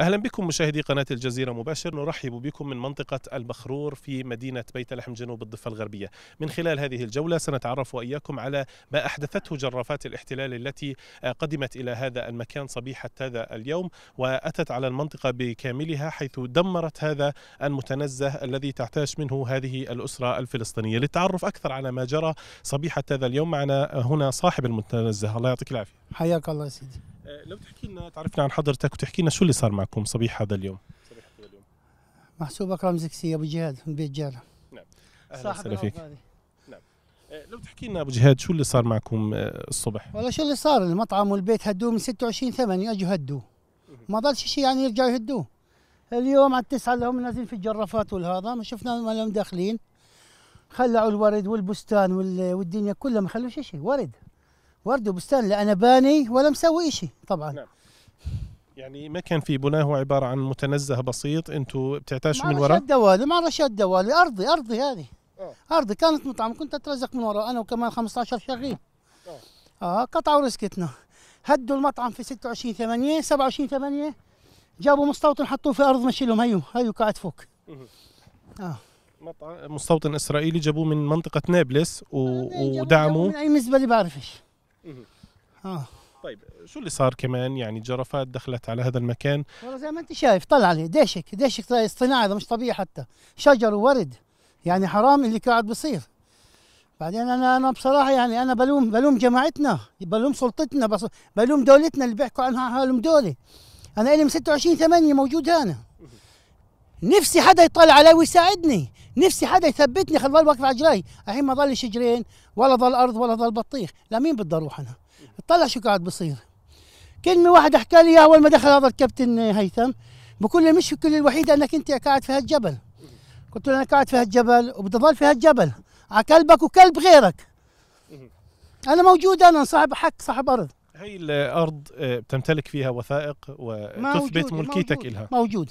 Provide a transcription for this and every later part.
اهلا بكم مشاهدي قناه الجزيره مباشر نرحب بكم من منطقه البخرور في مدينه بيت لحم جنوب الضفه الغربيه من خلال هذه الجوله سنتعرف واياكم على ما احدثته جرافات الاحتلال التي قدمت الى هذا المكان صبيحه هذا اليوم واتت على المنطقه بكاملها حيث دمرت هذا المتنزه الذي تعتاش منه هذه الاسره الفلسطينيه للتعرف اكثر على ما جرى صبيحه هذا اليوم معنا هنا صاحب المتنزه الله يعطيك العافيه حياك الله سيدي آه، لو تحكي لنا تعرفنا عن حضرتك وتحكي لنا شو اللي صار معكم صبيح هذا اليوم صبيح هذا اليوم محسوبك رمزك سي ابو جهاد من بيت جاله نعم اهلا وسهلا فيك نعم آه، لو تحكي لنا ابو جهاد شو اللي صار معكم آه، الصبح والله شو اللي صار المطعم والبيت هدوه من 26 8 اجوا هدوه ما ضلش شيء يعني يرجعوا يهدوه اليوم على التسعة اللي هم نازلين في الجرافات والهذا ما شفنا ما لهم داخلين خلعوا الورد والبستان والدنيا كلها ما خلوش شيء ورد ورد وبستان اللي انا باني ولا مسوي شيء طبعا نعم. يعني ما كان في بناء هو عباره عن متنزه بسيط انتوا بتعتاشوا من وراه؟ دوالي مع رشاد دوالي ارضي ارضي هذه آه. ارضي كانت مطعم كنت اترزق من وراء انا وكمان 15 شغيل اه, آه، قطعوا رزقتنا هدوا المطعم في 26 8 27 8 جابوا مستوطن حطوه في ارض مشي لهم هيو هيو قاعد فوق اه مطعم مستوطن اسرائيلي جابوه من منطقه نابلس و... آه، ودعموه من اي مزبله بعرفش آه. طيب شو اللي صار كمان يعني جرافات دخلت على هذا المكان والله زي ما انت شايف طلع لي ديشك ديشك اصطناعي هذا مش طبيعي حتى شجر وورد يعني حرام اللي قاعد بصير بعدين انا انا بصراحه يعني انا بلوم بلوم جماعتنا بلوم سلطتنا بس بلوم دولتنا اللي بيحكوا عنها حالهم دوله انا لي من 26 8 موجود هنا نفسي حدا يطلع علي ويساعدني نفسي حدا يثبتني خل ظل واقف على رجلي الحين ما ظل شجرين ولا ظل ارض ولا ظل بطيخ لمين بدي اروح انا اطلع شو قاعد بصير كلمه واحد حكى لي اول ما دخل هذا الكابتن هيثم بقول لي مش كل الوحيده انك انت قاعد في هالجبل قلت له انا قاعد في هالجبل وبدي اضل في هالجبل على كلبك وكلب غيرك انا موجود انا صاحب حق صاحب ارض هي الارض آه، بتمتلك فيها وثائق وتثبت ملكيتك لها موجود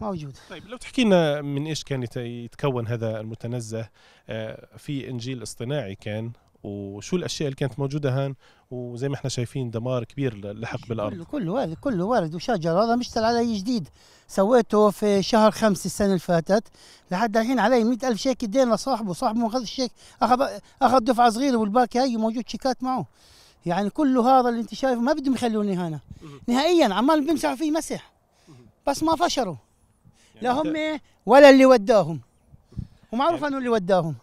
موجود طيب لو تحكي لنا من ايش كان يتكون هذا المتنزه آه، في انجيل اصطناعي كان وشو الاشياء اللي كانت موجوده هان وزي ما احنا شايفين دمار كبير لحق بالارض كله وارد كله وارد وشجر هذا مشتل علي جديد سويته في شهر خمسة السنه اللي فاتت لحد الحين علي مئة ألف شيك دين لصاحبه صاحبه ما اخذ الشيك اخذ اخذ دفعه صغيره والباقي هي موجود شيكات معه يعني كله هذا اللي انت شايفه ما بدهم يخلوني هنا نهائيا عمال بمسحوا فيه مسح بس ما فشروا يعني لا هم إيه؟ ولا اللي وداهم ومعروف يعني انه اللي وداهم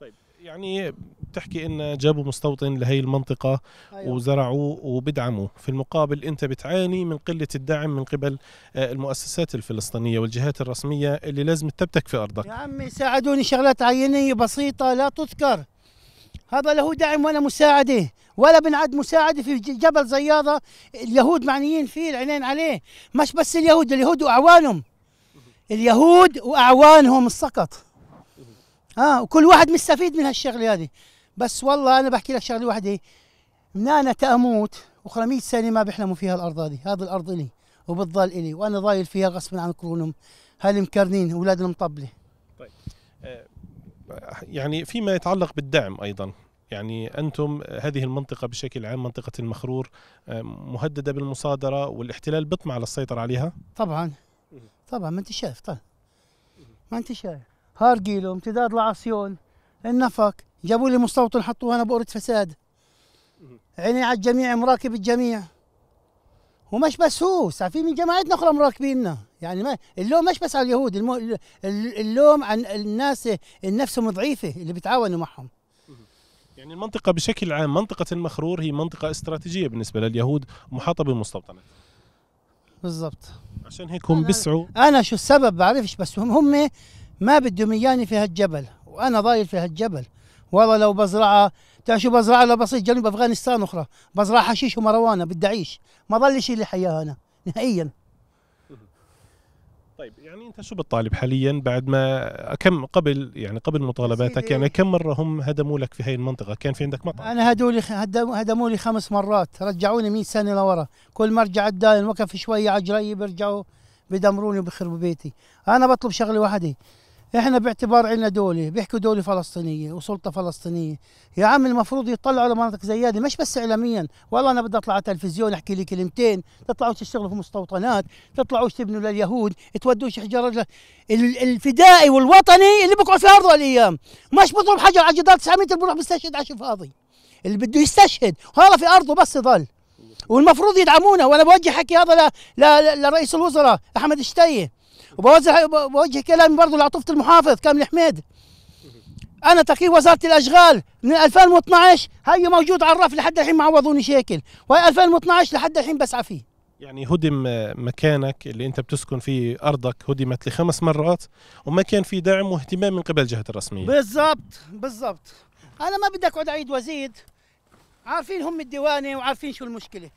طيب يعني بتحكي ان جابوا مستوطن لهي المنطقه أيوة. وزرعوه وبدعموه في المقابل انت بتعاني من قله الدعم من قبل آه، المؤسسات الفلسطينيه والجهات الرسميه اللي لازم تثبتك في ارضك يا عمي ساعدوني شغلات عينيه بسيطه لا تذكر هذا له دعم ولا مساعده ولا بنعد مساعده في جبل زياضه اليهود معنيين فيه العينين عليه مش بس اليهود اليهود واعوانهم اليهود واعوانهم السقط ها آه وكل واحد مستفيد من هالشغله هذه بس والله انا بحكي لك شغله واحده من انا تاموت و 100 سنه ما بيحلموا فيها الارض هذه هذه الارض الي وبتضل الي وانا ضايل فيها غصبا عن قرونهم مكرنين اولاد المطبله طيب آه، يعني فيما يتعلق بالدعم ايضا يعني انتم هذه المنطقه بشكل عام منطقه المخرور آه، مهدده بالمصادره والاحتلال بيطمع على السيطره عليها طبعا طبعا ما انت شايف طيب ما انت شايف هارجيلو امتداد العصيون النفق جابوا لي مستوطن حطوه انا بؤره فساد عيني على الجميع مراكب الجميع ومش بس هو في من جماعتنا اخرى مراكبيننا يعني ما اللوم مش بس على اليهود المو... اللوم عن الناس نفسهم ضعيفه اللي بيتعاونوا معهم يعني المنطقة بشكل عام منطقة المخرور هي منطقة استراتيجية بالنسبة لليهود محاطة بمستوطنات بالضبط عشان هيك هم بيسعوا انا شو السبب بعرفش بس هم هم ما بدهم اياني في هالجبل وانا ضايل في هالجبل والله لو بزرعها تعرف شو بزرعها لو بصير جنوب افغانستان اخرى بزرع حشيش ومروانه بدي اعيش ما ضلش لي حياه انا نهائيا طيب يعني انت شو بتطالب حاليا بعد ما كم قبل يعني قبل مطالباتك يعني كم مره هم هدموا لك في هاي المنطقه كان في عندك مطعم انا هدولي هدموا لي خمس مرات رجعوني 100 سنه لورا كل ما ارجع الداين وقف شويه عجري بيرجعوا بيدمروني وبخربوا بيتي انا بطلب شغله واحده احنا باعتبار عنا دولة بيحكوا دولة فلسطينية وسلطة فلسطينية يا عم المفروض يطلعوا على مناطق زياده مش بس اعلاميا والله انا بدي اطلع على التلفزيون احكي لي كلمتين تطلعوا تشتغلوا في مستوطنات تطلعوا تبنوا لليهود تودوش حجر الفدائي والوطني اللي بقعد في ارضه الايام مش بضرب حجر على جدار 900 متر بروح بيستشهد عشان فاضي اللي بده يستشهد هذا في ارضه بس يضل والمفروض يدعمونا وانا بوجه حكي هذا لرئيس الوزراء احمد الشتيه وبوجه بوجه كلامي برضه لعطوفه المحافظ كامل حميد انا تقييم وزاره الاشغال من 2012 هي موجود على الرف لحد الحين ما عوضوني شيكل وهي 2012 لحد الحين بسعى فيه يعني هدم مكانك اللي انت بتسكن فيه ارضك هدمت لخمس مرات وما كان في دعم واهتمام من قبل الجهات الرسميه بالضبط بالضبط انا ما بدي اقعد اعيد وازيد عارفين هم الديوانه وعارفين شو المشكله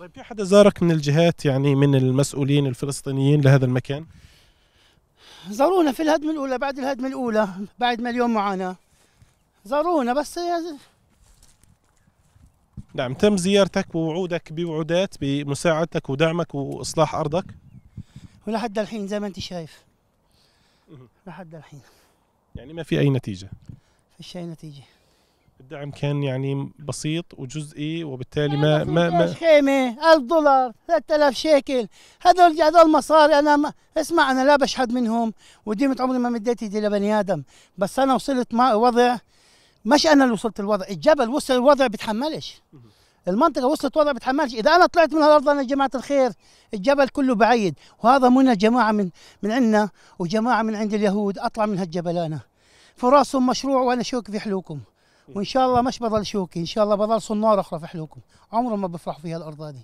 طيب في حدا زارك من الجهات يعني من المسؤولين الفلسطينيين لهذا المكان؟ زارونا في الهدمة الأولى بعد الهدمة الأولى بعد مليون معاناه زارونا بس يز... نعم تم زيارتك ووعودك بوعودات بمساعدتك ودعمك وإصلاح أرضك ولحد الحين زي ما أنت شايف لحد الحين يعني ما في أي نتيجة فيش أي نتيجة الدعم كان يعني بسيط وجزئي وبالتالي ما ما ما خيمه 1000 دولار 3000 شيكل هذول هذول مصاري انا ما اسمع انا لا بشحد منهم وديمة عمري ما مديت ايدي لبني ادم بس انا وصلت ما وضع مش انا اللي وصلت الوضع الجبل وصل الوضع بتحملش المنطقه وصلت وضع بتحملش اذا انا طلعت من الارض انا جماعه الخير الجبل كله بعيد وهذا منا جماعه من من عندنا وجماعه من عند اليهود اطلع من هالجبل انا فراسهم مشروع وانا شوك في حلوكم وان شاء الله مش بضل شوكي ان شاء الله بضل صنار اخرى في حلوكم عمرهم ما بفرح في هالارض هذه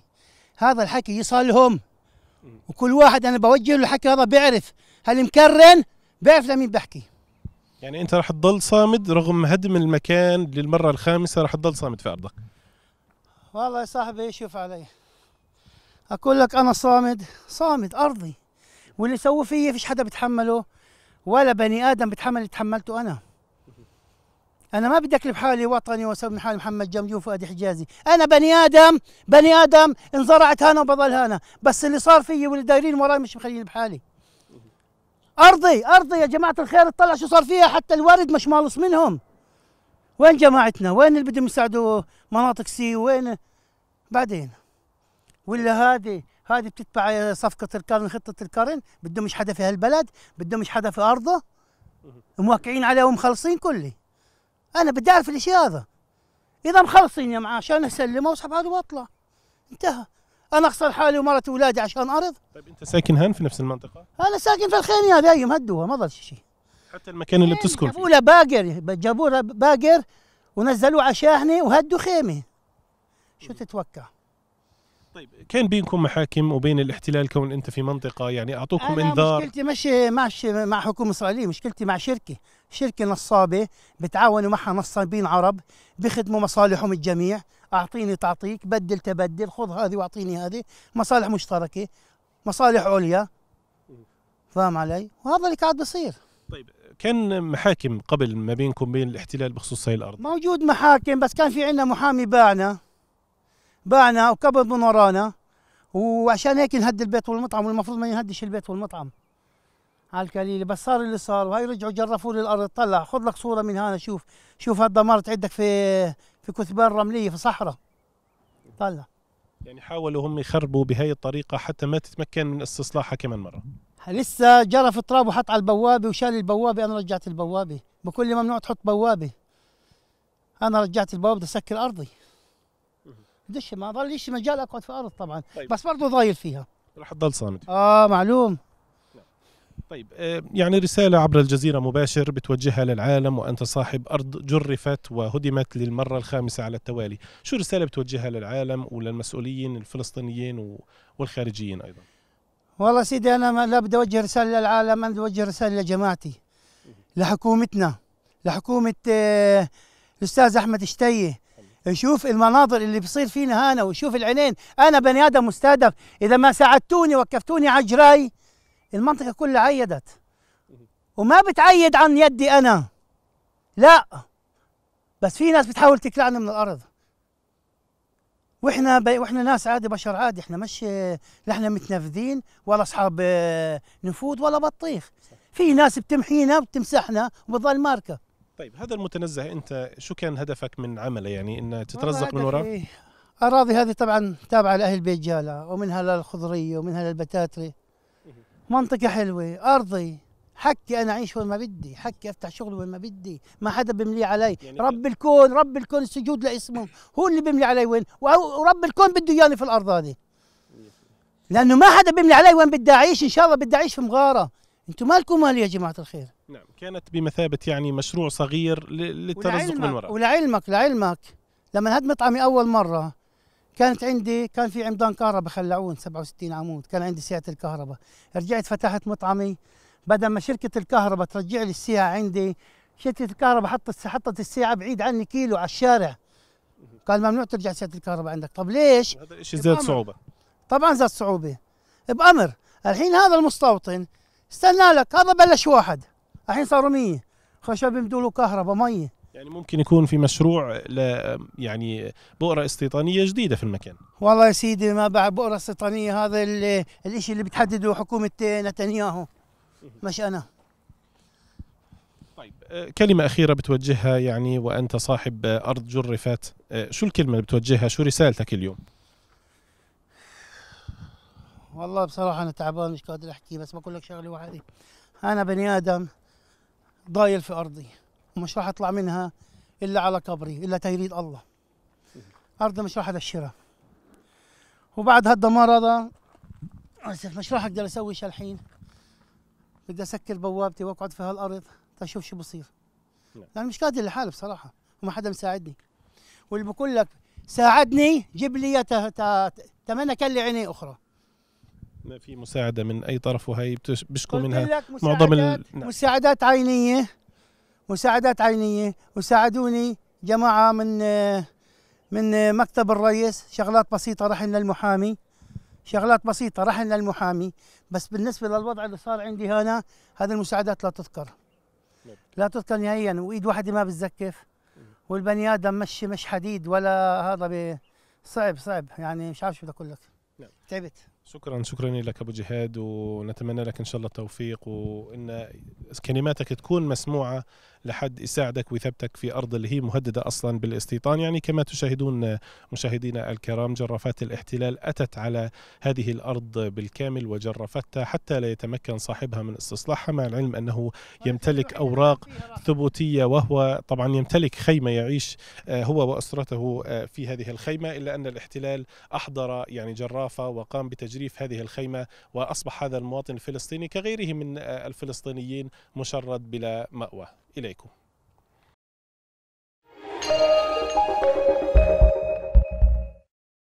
هذا الحكي يصل لهم وكل واحد انا بوجه له الحكي هذا بيعرف هل مكرن بيعرف لمين بحكي يعني انت راح تضل صامد رغم هدم المكان للمره الخامسه راح تضل صامد في ارضك والله يا صاحبي شوف علي اقول لك انا صامد صامد ارضي واللي سووه فيي فيش حدا بيتحمله ولا بني ادم بتحمل اللي تحملته انا انا ما بدي اكلب حالي وطني واسمي حالي محمد جمجي وفؤاد حجازي انا بني ادم بني ادم انزرعت هنا وبضل هنا بس اللي صار فيي واللي دايرين وراي مش مخليني بحالي ارضي ارضي يا جماعه الخير اطلع شو صار فيها حتى الورد مش مالص منهم وين جماعتنا وين اللي بدهم يساعدوا مناطق سي وين بعدين ولا هذه هذه بتتبع صفقة القرن خطة القرن بدهم مش حدا في هالبلد بدهم مش حدا في أرضه موقعين عليه ومخلصين كلي انا بدي اعرف الاشي هذا اذا مخلصين يا معاه عشان اسلمه واسحب هذا واطلع انتهى انا اخسر حالي ومرتي واولادي عشان ارض طيب انت ساكن هان في نفس المنطقه انا ساكن في الخيمه هذه مهدوها ما ظل شيء حتى المكان اللي بتسكن جابوا له باقر جابوا له باقر ونزلوه على شاحنه وهدوا خيمه شو تتوقع طيب كان بينكم محاكم وبين الاحتلال كون انت في منطقه يعني اعطوكم أنا انذار مشكلتي مش مع مع حكومه اسرائيليه مشكلتي مع شركه شركه نصابه بتعاونوا معها نصابين عرب بخدموا مصالحهم الجميع اعطيني تعطيك بدل تبدل خذ هذه واعطيني هذه مصالح مشتركه مصالح عليا فاهم علي وهذا اللي قاعد بصير طيب كان محاكم قبل ما بينكم بين الاحتلال بخصوص هاي الارض موجود محاكم بس كان في عندنا محامي باعنا باعنا وكبد من ورانا وعشان هيك انهد البيت والمطعم والمفروض ما ينهدش البيت والمطعم على القليله بس صار اللي صار وهي رجعوا جرفوا لي الارض طلع خذ لك صوره من هنا شوف شوف هالدمار تعدك في في كثبان رمليه في صحراء طلع يعني حاولوا هم يخربوا بهي الطريقه حتى ما تتمكن من استصلاحها كمان مره لسه جرف التراب وحط على البوابه وشال البوابه انا رجعت البوابه بكل ممنوع تحط بوابه انا رجعت البوابه بدي اسكر ارضي دش ما ليش مجال اقعد في الارض طبعا طيب. بس برضه ضايل فيها راح تضل صامت اه معلوم طيب آه، يعني رسالة عبر الجزيرة مباشر بتوجهها للعالم وأنت صاحب أرض جرفت وهدمت للمرة الخامسة على التوالي شو رسالة بتوجهها للعالم وللمسؤولين الفلسطينيين والخارجيين أيضا والله سيدي أنا لا بدي أوجه رسالة للعالم أنا بدي أوجه رسالة لجماعتي لحكومتنا لحكومة آه، الأستاذ أحمد شتيه شوف المناظر اللي بصير فينا هنا وشوف العينين انا بني ادم مستهدف اذا ما ساعدتوني وقفتوني على المنطقه كلها عيدت وما بتعيد عن يدي انا لا بس في ناس بتحاول تكلعنا من الارض واحنا بي... واحنا ناس عادي بشر عادي احنا مش لا احنا متنفذين ولا اصحاب آه، نفوذ ولا بطيخ في ناس بتمحينا وبتمسحنا وبتضل ماركه طيب هذا المتنزه انت شو كان هدفك من عمله يعني ان تترزق من وراه؟ إيه. اراضي هذه طبعا تابعه لاهل بيت جاله ومنها للخضريه ومنها للبتاتري منطقه حلوه ارضي حكي انا اعيش وين ما بدي حكي افتح شغل وين ما بدي ما حدا بملي علي يعني رب الكون رب الكون السجود لاسمه هو اللي بملي علي وين ورب الكون بده اياني في الارض هذه لانه ما حدا بملي علي وين بدي اعيش ان شاء الله بدي اعيش في مغاره انتم مالكم مال يا جماعه الخير نعم كانت بمثابة يعني مشروع صغير للترزق من وراء ولعلمك لعلمك لما هاد مطعمي أول مرة كانت عندي كان في عمدان كهرباء خلعون 67 عمود كان عندي سيعة الكهرباء رجعت فتحت مطعمي بدل ما شركة الكهرباء ترجع لي السيعة عندي شركة الكهرباء حطت حطت السيعة بعيد عني كيلو على الشارع قال ممنوع ترجع سيعة الكهرباء عندك طب ليش؟ هذا الشيء زاد صعوبة طبعا زاد صعوبة بأمر الحين هذا المستوطن استنى لك هذا بلش واحد الحين صاروا 100 خشب يمدوا كهرباء ميه يعني ممكن يكون في مشروع ل يعني بؤره استيطانيه جديده في المكان والله يا سيدي ما بعد بؤره استيطانيه هذا الشيء اللي بتحدده حكومه نتنياهو مش انا طيب آه، كلمة أخيرة بتوجهها يعني وأنت صاحب أرض جرفات آه، شو الكلمة اللي بتوجهها شو رسالتك اليوم والله بصراحة أنا تعبان مش قادر أحكي بس بقول لك شغلة واحدة أنا بني آدم ضايل في ارضي ومش راح اطلع منها الا على قبري الا تيريد الله ارض مش راح ادشرها وبعد هالدمار هذا اسف مش راح اقدر اسوي شيء الحين بدي اسكر بوابتي واقعد في هالارض تشوف شو بصير نعم. لا. يعني مش قادر لحالي بصراحه وما حدا مساعدني واللي بقول لك ساعدني جيب لي تمنى كان لي عيني اخرى ما في مساعده من اي طرف وهي بيشكوا منها معظم ال... نعم. مساعدات عينيه مساعدات عينيه وساعدوني جماعه من من مكتب الرئيس شغلات بسيطه رحنا للمحامي شغلات بسيطه رحنا للمحامي بس بالنسبه للوضع اللي صار عندي هنا هذه المساعدات لا تذكر لا تذكر نهائيا وايد واحده ما بتزكف والبني ادم مش مش حديد ولا هذا صعب صعب يعني مش عارف شو بدي اقول لك نعم. تعبت شكرا شكرا لك ابو جهاد ونتمنى لك ان شاء الله التوفيق وان كلماتك تكون مسموعه لحد يساعدك ويثبتك في ارض اللي هي مهدده اصلا بالاستيطان يعني كما تشاهدون مشاهدينا الكرام جرافات الاحتلال اتت على هذه الارض بالكامل وجرفتها حتى لا يتمكن صاحبها من استصلاحها مع العلم انه يمتلك اوراق ثبوتيه وهو طبعا يمتلك خيمه يعيش آه، هو واسرته آه، في هذه الخيمه الا ان الاحتلال احضر يعني جرافه وقام بتجريف هذه الخيمه واصبح هذا المواطن الفلسطيني كغيره من آه، الفلسطينيين مشرد بلا مأوى إليكم